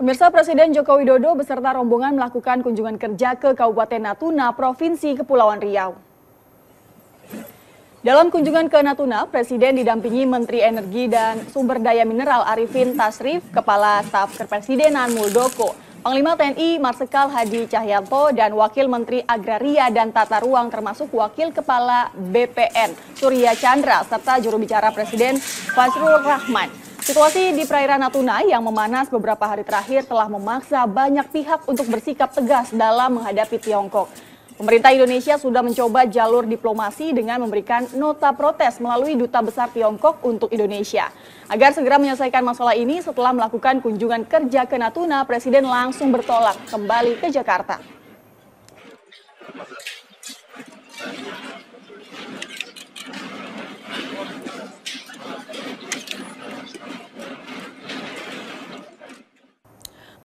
Pemirsa Presiden Joko Widodo beserta rombongan melakukan kunjungan kerja ke Kabupaten Natuna, Provinsi Kepulauan Riau. Dalam kunjungan ke Natuna, Presiden didampingi Menteri Energi dan Sumber Daya Mineral Arifin Tasrif, Kepala Staf Kepresidenan Muldoko, Panglima TNI Marsikal Hadi Cahyanto dan Wakil Menteri Agraria dan Tata Ruang termasuk Wakil Kepala BPN Surya Chandra serta juru bicara Presiden Fazrul Rahman. Situasi di perairan Natuna yang memanas beberapa hari terakhir telah memaksa banyak pihak untuk bersikap tegas dalam menghadapi Tiongkok. Pemerintah Indonesia sudah mencoba jalur diplomasi dengan memberikan nota protes melalui Duta Besar Tiongkok untuk Indonesia. Agar segera menyelesaikan masalah ini setelah melakukan kunjungan kerja ke Natuna, Presiden langsung bertolak kembali ke Jakarta.